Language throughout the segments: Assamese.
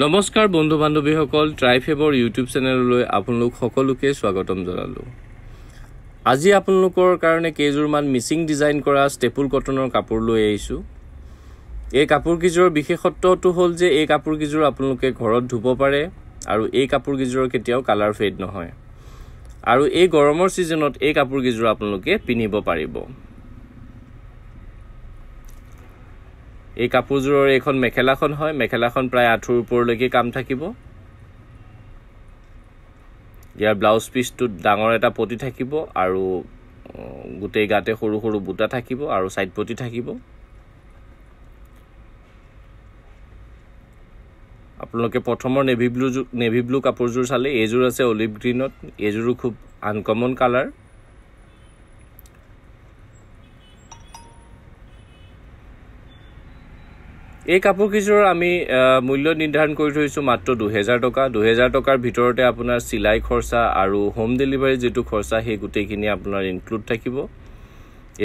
নমস্কাৰ বন্ধু বান্ধৱীসকল ট্ৰাইফেবৰ ইউটিউব চেনেললৈ আপোনালোক সকলোকে স্বাগতম জনালোঁ আজি আপোনালোকৰ কাৰণে কেইযোৰমান মিচিং ডিজাইন কৰা ষ্টেপুল কটনৰ কাপোৰ লৈ আহিছোঁ এই কাপোৰকেইযোৰৰ বিশেষত্বটো হ'ল যে এই কাপোৰকেইযোৰ আপোনালোকে ঘৰত ধুব পাৰে আৰু এই কাপোৰকেইযোৰৰ কেতিয়াও কালাৰ ফেড নহয় আৰু এই গৰমৰ ছিজনত এই কাপোৰকেইযোৰ আপোনালোকে পিন্ধিব পাৰিব এই কাপোৰযোৰৰ এইখন মেখেলাখন হয় মেখেলাখন প্ৰায় আঁঠুৰ ওপৰলৈকে কাম থাকিব ইয়াৰ ব্লাউজ পিচটোত ডাঙৰ এটা পতি থাকিব আৰু গোটেই গাতে সৰু সৰু বুটা থাকিব আৰু ছাইড পতি থাকিব আপোনালোকে প্ৰথমৰ নেভি ব্লুযোৰ নেভি ব্লু কাপোৰযোৰ চালে এইযোৰ আছে অলিভ গ্ৰীণত এইযোৰো খুব আনকমন কালাৰ এই কাপোৰকেইযোৰৰ আমি মূল্য নিৰ্ধাৰণ কৰি থৈছোঁ মাত্ৰ দুহেজাৰ টকা দুহেজাৰ টকাৰ ভিতৰতে আপোনাৰ চিলাই খৰচা আৰু হোম ডেলিভাৰী যিটো খৰচা সেই গোটেইখিনি আপোনাৰ ইনক্লুড থাকিব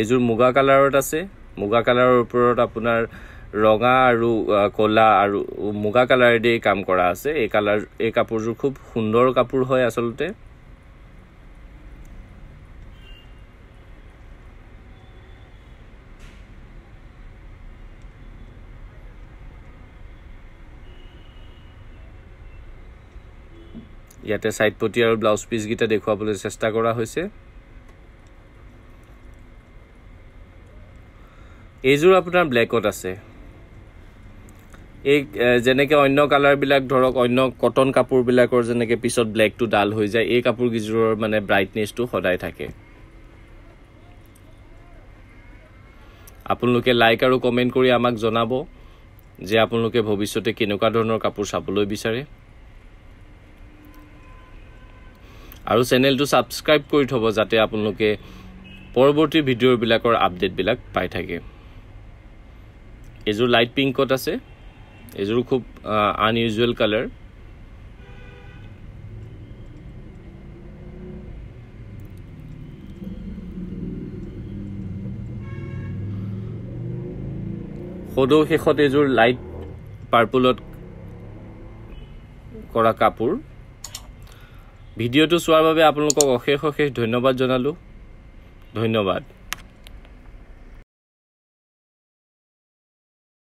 এইযোৰ মুগা কালাৰত আছে মুগা কালাৰৰ ওপৰত আপোনাৰ ৰঙা আৰু ক'লা আৰু মুগা কালাৰেদি কাম কৰা আছে এই কালাৰ এই কাপোৰযোৰ খুব সুন্দৰ কাপোৰ হয় আচলতে ইয়াতে সাইডপটি আৰু ব্লাউজ পিচকেইটা দেখুৱাবলৈ চেষ্টা কৰা হৈছে এইযোৰ আপোনাৰ ব্লেকত আছে এই যেনেকৈ অন্য কালাৰবিলাক ধৰক অন্য কটন কাপোৰবিলাকৰ যেনেকৈ পিছত ব্লেকটো ডাল হৈ যায় এই কাপোৰকেইযোৰৰ মানে ব্ৰাইটনেছটো সদায় থাকে আপোনালোকে লাইক আৰু কমেণ্ট কৰি আমাক জনাব যে আপোনালোকে ভৱিষ্যতে কেনেকুৱা ধৰণৰ কাপোৰ চাবলৈ বিচাৰে আৰু চেনেলটো ছাবস্ক্ৰাইব কৰি থব যাতে আপোনালোকে পৰৱৰ্তী ভিডিঅ'বিলাকৰ আপডেটবিলাক পাই থাকে এইযোৰ লাইট পিংকত আছে এজোৰ খুব আনইউজুৱেল কালাৰ সদৌ শেষত এইযোৰ লাইট পাৰ্পলত কৰা কাপোৰ ভিডিঅ'টো চোৱাৰ বাবে আপোনালোকক অশেষ অশেষ ধন্যবাদ জনালোঁ ধন্যবাদ